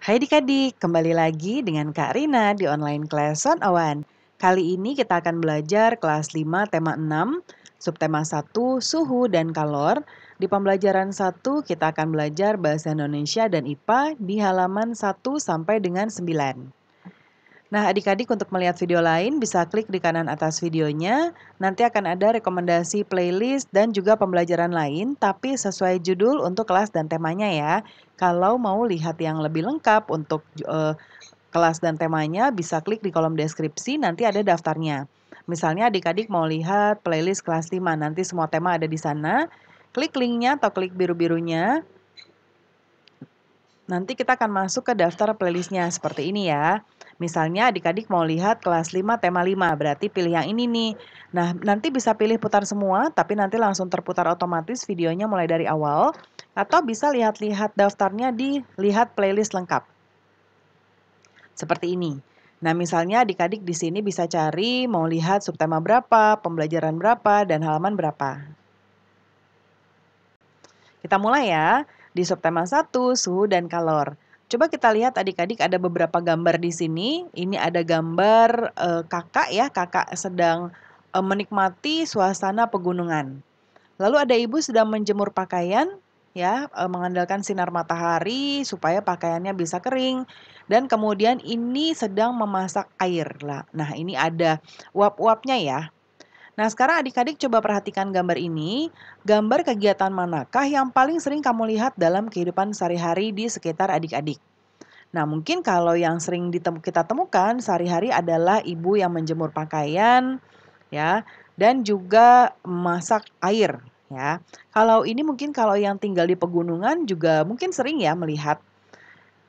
Hai adik-adik, kembali lagi dengan Kak Rina di online kelas on awan. Kali ini kita akan belajar kelas 5 tema 6, subtema 1 suhu dan kalor. Di pembelajaran 1 kita akan belajar bahasa Indonesia dan IPA di halaman 1 sampai dengan 9. Nah, adik-adik untuk melihat video lain bisa klik di kanan atas videonya. Nanti akan ada rekomendasi playlist dan juga pembelajaran lain, tapi sesuai judul untuk kelas dan temanya ya. Kalau mau lihat yang lebih lengkap untuk uh, kelas dan temanya, bisa klik di kolom deskripsi, nanti ada daftarnya. Misalnya adik-adik mau lihat playlist kelas 5, nanti semua tema ada di sana. Klik linknya atau klik biru-birunya. Nanti kita akan masuk ke daftar playlistnya seperti ini ya. Misalnya adik-adik mau lihat kelas 5 tema 5, berarti pilih yang ini nih. Nah, nanti bisa pilih putar semua, tapi nanti langsung terputar otomatis videonya mulai dari awal. Atau bisa lihat-lihat daftarnya di lihat playlist lengkap. Seperti ini. Nah, misalnya adik-adik di sini bisa cari mau lihat subtema berapa, pembelajaran berapa, dan halaman berapa. Kita mulai ya. Di subtema 1, suhu dan kalor. Coba kita lihat adik-adik ada beberapa gambar di sini. Ini ada gambar e, kakak ya, kakak sedang e, menikmati suasana pegunungan. Lalu ada ibu sedang menjemur pakaian ya, e, mengandalkan sinar matahari supaya pakaiannya bisa kering dan kemudian ini sedang memasak air lah. Nah, ini ada uap-uapnya ya. Nah, sekarang adik-adik coba perhatikan gambar ini. Gambar kegiatan manakah yang paling sering kamu lihat dalam kehidupan sehari-hari di sekitar adik-adik? Nah, mungkin kalau yang sering ditem kita temukan sehari-hari adalah ibu yang menjemur pakaian, ya, dan juga masak air, ya. Kalau ini mungkin kalau yang tinggal di pegunungan juga mungkin sering ya melihat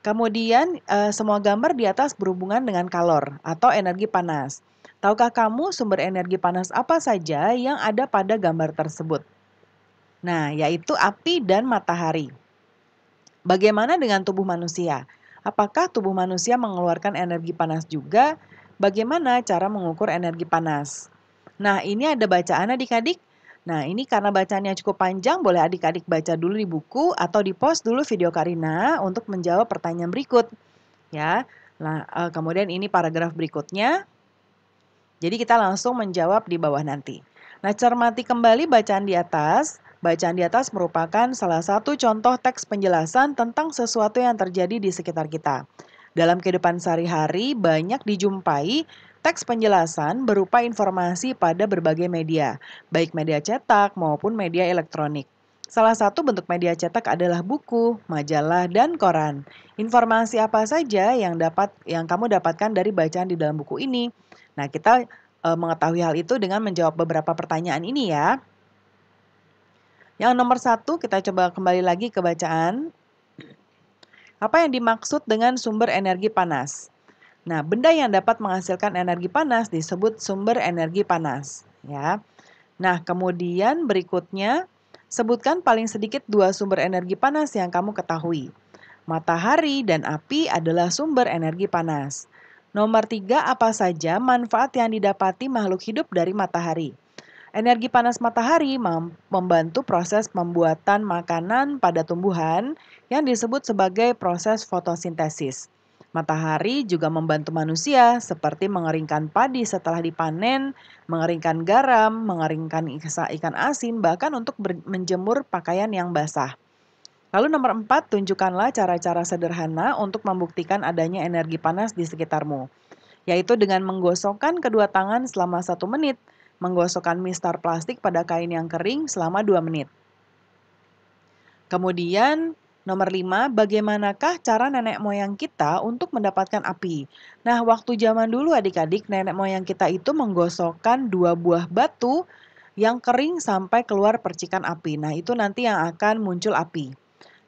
Kemudian uh, semua gambar di atas berhubungan dengan kalor atau energi panas. Tahukah kamu sumber energi panas apa saja yang ada pada gambar tersebut? Nah, yaitu api dan matahari. Bagaimana dengan tubuh manusia? Apakah tubuh manusia mengeluarkan energi panas juga? Bagaimana cara mengukur energi panas? Nah, ini ada bacaan adik-adik. Nah ini karena bacaannya cukup panjang, boleh adik-adik baca dulu di buku atau di post dulu video Karina untuk menjawab pertanyaan berikut. Ya, nah, kemudian ini paragraf berikutnya. Jadi kita langsung menjawab di bawah nanti. Nah cermati kembali bacaan di atas. Bacaan di atas merupakan salah satu contoh teks penjelasan tentang sesuatu yang terjadi di sekitar kita. Dalam kehidupan sehari-hari banyak dijumpai teks penjelasan berupa informasi pada berbagai media, baik media cetak maupun media elektronik. Salah satu bentuk media cetak adalah buku, majalah, dan koran. Informasi apa saja yang dapat yang kamu dapatkan dari bacaan di dalam buku ini? Nah, kita e, mengetahui hal itu dengan menjawab beberapa pertanyaan ini ya. Yang nomor satu, kita coba kembali lagi ke bacaan apa yang dimaksud dengan sumber energi panas? Nah, benda yang dapat menghasilkan energi panas disebut sumber energi panas, ya. Nah, kemudian berikutnya sebutkan paling sedikit dua sumber energi panas yang kamu ketahui. Matahari dan api adalah sumber energi panas. Nomor tiga, apa saja manfaat yang didapati makhluk hidup dari matahari? Energi panas matahari membantu proses pembuatan makanan pada tumbuhan yang disebut sebagai proses fotosintesis. Matahari juga membantu manusia seperti mengeringkan padi setelah dipanen, mengeringkan garam, mengeringkan ikan asin, bahkan untuk menjemur pakaian yang basah. Lalu nomor empat, tunjukkanlah cara-cara sederhana untuk membuktikan adanya energi panas di sekitarmu, yaitu dengan menggosokkan kedua tangan selama satu menit – Menggosokkan mistar plastik pada kain yang kering selama 2 menit. Kemudian Nomor 5, bagaimanakah cara nenek moyang kita untuk mendapatkan api? Nah, waktu zaman dulu adik-adik, nenek moyang kita itu menggosokkan dua buah batu yang kering sampai keluar percikan api. Nah, itu nanti yang akan muncul api.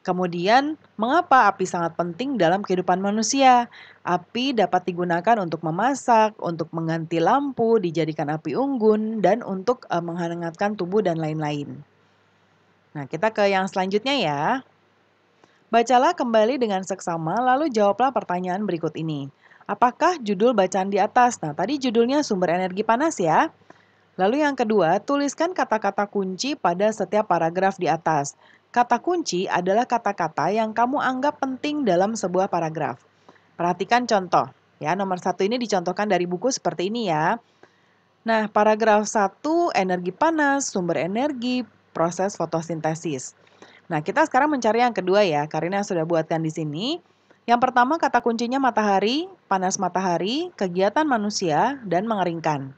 Kemudian, mengapa api sangat penting dalam kehidupan manusia? Api dapat digunakan untuk memasak, untuk mengganti lampu, dijadikan api unggun, dan untuk eh, menghangatkan tubuh dan lain-lain. Nah, kita ke yang selanjutnya ya. Bacalah kembali dengan seksama, lalu jawablah pertanyaan berikut ini. Apakah judul bacaan di atas? Nah, tadi judulnya sumber energi panas ya. Lalu yang kedua, tuliskan kata-kata kunci pada setiap paragraf di atas. Kata kunci adalah kata-kata yang kamu anggap penting dalam sebuah paragraf. Perhatikan contoh. Ya, nomor satu ini dicontohkan dari buku seperti ini ya. Nah, paragraf satu, energi panas, sumber energi, proses fotosintesis. Nah, kita sekarang mencari yang kedua ya. karena sudah buatkan di sini. Yang pertama kata kuncinya matahari, panas matahari, kegiatan manusia, dan mengeringkan.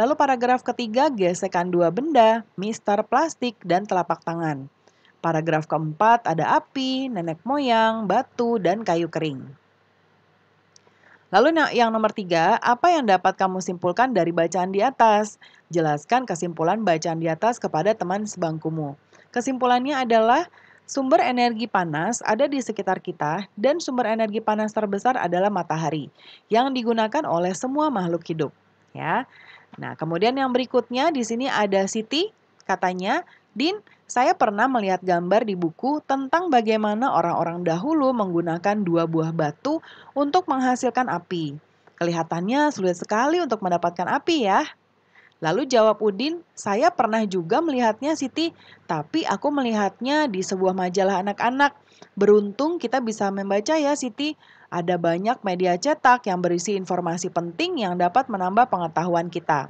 Lalu paragraf ketiga gesekan dua benda, mister plastik dan telapak tangan. Paragraf keempat ada api, nenek moyang, batu, dan kayu kering. Lalu yang nomor tiga, apa yang dapat kamu simpulkan dari bacaan di atas? Jelaskan kesimpulan bacaan di atas kepada teman sebangkumu. Kesimpulannya adalah sumber energi panas ada di sekitar kita dan sumber energi panas terbesar adalah matahari yang digunakan oleh semua makhluk hidup. Ya, Nah, kemudian yang berikutnya di sini ada Siti, katanya, Din, saya pernah melihat gambar di buku tentang bagaimana orang-orang dahulu menggunakan dua buah batu untuk menghasilkan api. Kelihatannya sulit sekali untuk mendapatkan api ya. Lalu jawab Udin, saya pernah juga melihatnya Siti, tapi aku melihatnya di sebuah majalah anak-anak. Beruntung kita bisa membaca ya Siti, ada banyak media cetak yang berisi informasi penting yang dapat menambah pengetahuan kita.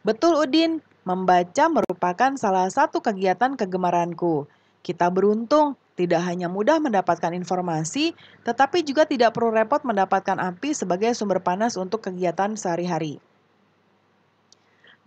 Betul Udin, membaca merupakan salah satu kegiatan kegemaranku. Kita beruntung tidak hanya mudah mendapatkan informasi, tetapi juga tidak perlu repot mendapatkan api sebagai sumber panas untuk kegiatan sehari-hari.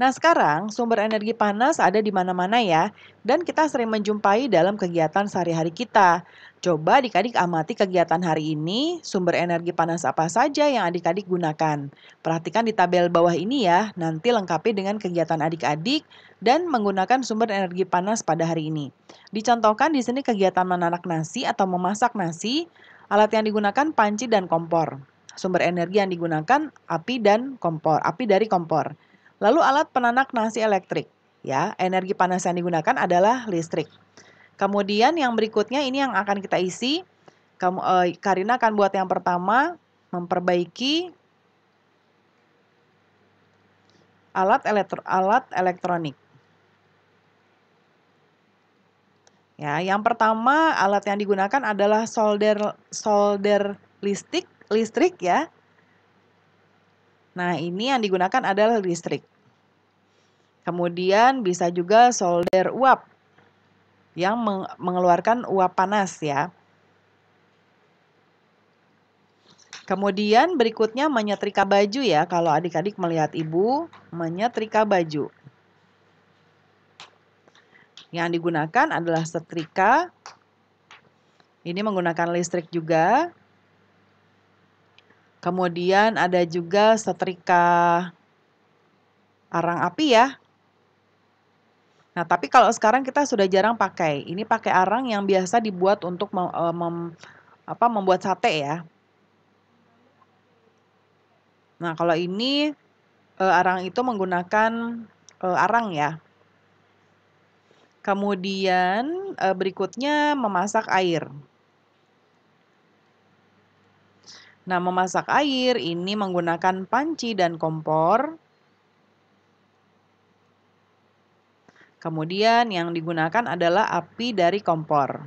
Nah, sekarang sumber energi panas ada di mana-mana ya, dan kita sering menjumpai dalam kegiatan sehari-hari kita. Coba adik-adik amati kegiatan hari ini, sumber energi panas apa saja yang adik-adik gunakan. Perhatikan di tabel bawah ini ya, nanti lengkapi dengan kegiatan adik-adik dan menggunakan sumber energi panas pada hari ini. Dicontohkan di sini kegiatan menanak nasi atau memasak nasi, alat yang digunakan panci dan kompor. Sumber energi yang digunakan api dan kompor, api dari kompor. Lalu alat penanak nasi elektrik, ya, energi panas yang digunakan adalah listrik. Kemudian yang berikutnya ini yang akan kita isi. Kamu eh, Karina akan buat yang pertama memperbaiki alat elektro alat elektronik. Ya, yang pertama alat yang digunakan adalah solder solder listrik listrik ya. Nah, ini yang digunakan adalah listrik. Kemudian bisa juga solder uap yang mengeluarkan uap panas ya. Kemudian berikutnya menyetrika baju ya. Kalau adik-adik melihat ibu menyetrika baju. Yang digunakan adalah setrika. Ini menggunakan listrik juga. Kemudian ada juga setrika arang api ya. Nah, tapi kalau sekarang kita sudah jarang pakai. Ini pakai arang yang biasa dibuat untuk mem, eh, mem, apa, membuat sate ya. Nah, kalau ini eh, arang itu menggunakan eh, arang ya. Kemudian berikutnya memasak air. Nah, memasak air ini menggunakan panci dan kompor. Kemudian yang digunakan adalah api dari kompor.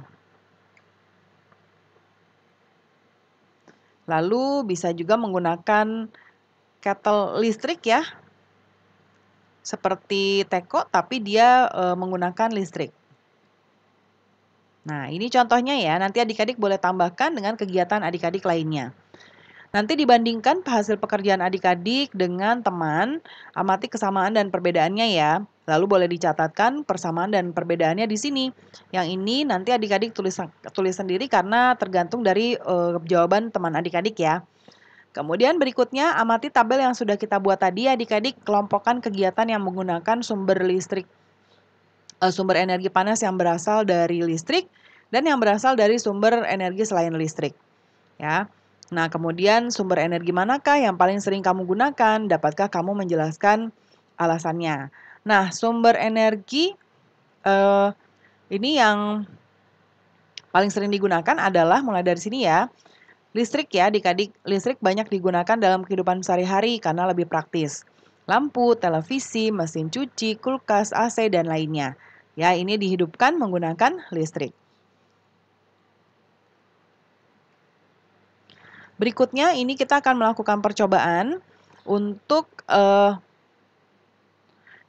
Lalu bisa juga menggunakan kettle listrik ya. Seperti teko tapi dia e, menggunakan listrik. Nah, ini contohnya ya. Nanti adik-adik boleh tambahkan dengan kegiatan adik-adik lainnya. Nanti dibandingkan hasil pekerjaan adik-adik dengan teman, amati kesamaan dan perbedaannya ya. Lalu boleh dicatatkan persamaan dan perbedaannya di sini. Yang ini nanti adik-adik tulis tulis sendiri karena tergantung dari uh, jawaban teman adik-adik ya. Kemudian berikutnya amati tabel yang sudah kita buat tadi adik-adik kelompokkan kegiatan yang menggunakan sumber listrik uh, sumber energi panas yang berasal dari listrik dan yang berasal dari sumber energi selain listrik. Ya. Nah, kemudian sumber energi manakah yang paling sering kamu gunakan? Dapatkah kamu menjelaskan alasannya? Nah, sumber energi eh, ini yang paling sering digunakan adalah mulai dari sini ya. Listrik ya, dikadik listrik banyak digunakan dalam kehidupan sehari-hari karena lebih praktis. Lampu, televisi, mesin cuci, kulkas, AC, dan lainnya. Ya, ini dihidupkan menggunakan listrik. Berikutnya ini kita akan melakukan percobaan untuk uh,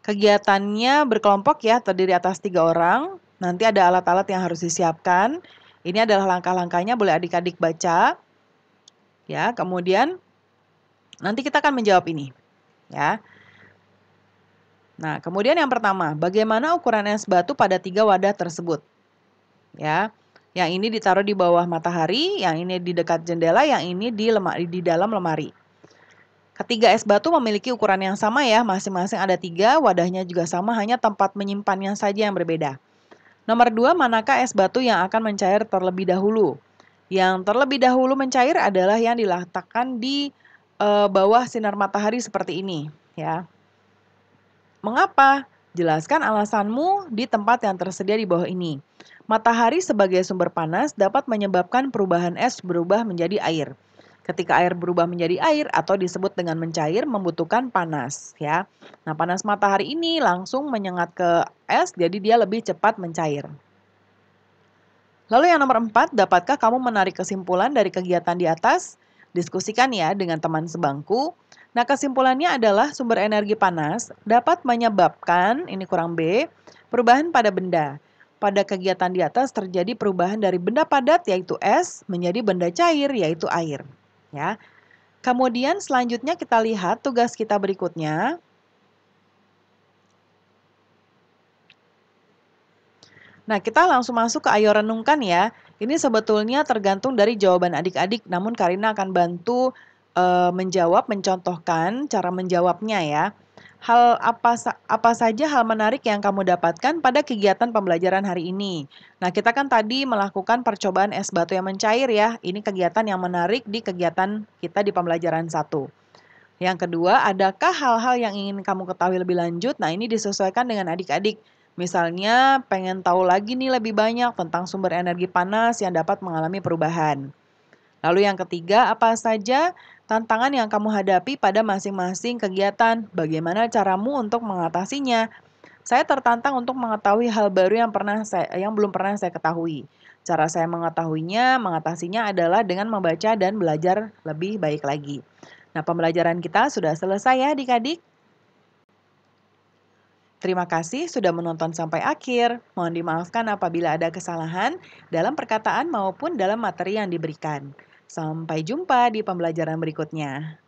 Kegiatannya berkelompok ya, terdiri atas tiga orang. Nanti ada alat-alat yang harus disiapkan. Ini adalah langkah-langkahnya, boleh adik-adik baca. Ya, kemudian nanti kita akan menjawab ini. Ya. Nah, kemudian yang pertama, bagaimana ukuran es batu pada tiga wadah tersebut? Ya. Yang ini ditaruh di bawah matahari, yang ini di dekat jendela, yang ini di, lemari, di dalam lemari. Ketiga es batu memiliki ukuran yang sama ya, masing-masing ada tiga, wadahnya juga sama, hanya tempat menyimpannya saja yang berbeda. Nomor dua, manakah es batu yang akan mencair terlebih dahulu? Yang terlebih dahulu mencair adalah yang diletakkan di e, bawah sinar matahari seperti ini, ya. Mengapa? Jelaskan alasanmu di tempat yang tersedia di bawah ini. Matahari sebagai sumber panas dapat menyebabkan perubahan es berubah menjadi air. Ketika air berubah menjadi air atau disebut dengan mencair membutuhkan panas ya. Nah, panas matahari ini langsung menyengat ke es jadi dia lebih cepat mencair. Lalu yang nomor empat, dapatkah kamu menarik kesimpulan dari kegiatan di atas? Diskusikan ya dengan teman sebangku. Nah kesimpulannya adalah sumber energi panas dapat menyebabkan, ini kurang B, perubahan pada benda. Pada kegiatan di atas terjadi perubahan dari benda padat yaitu es menjadi benda cair yaitu air ya. Kemudian selanjutnya kita lihat tugas kita berikutnya. Nah, kita langsung masuk ke ayo renungkan ya. Ini sebetulnya tergantung dari jawaban adik-adik, namun Karina akan bantu e, menjawab, mencontohkan cara menjawabnya ya hal apa apa saja hal menarik yang kamu dapatkan pada kegiatan pembelajaran hari ini. Nah, kita kan tadi melakukan percobaan es batu yang mencair ya. Ini kegiatan yang menarik di kegiatan kita di pembelajaran satu. Yang kedua, adakah hal-hal yang ingin kamu ketahui lebih lanjut? Nah, ini disesuaikan dengan adik-adik. Misalnya, pengen tahu lagi nih lebih banyak tentang sumber energi panas yang dapat mengalami perubahan. Lalu yang ketiga, apa saja tantangan yang kamu hadapi pada masing-masing kegiatan, bagaimana caramu untuk mengatasinya. Saya tertantang untuk mengetahui hal baru yang pernah saya, yang belum pernah saya ketahui. Cara saya mengetahuinya, mengatasinya adalah dengan membaca dan belajar lebih baik lagi. Nah, pembelajaran kita sudah selesai ya adik-adik. Terima kasih sudah menonton sampai akhir. Mohon dimaafkan apabila ada kesalahan dalam perkataan maupun dalam materi yang diberikan. Sampai jumpa di pembelajaran berikutnya.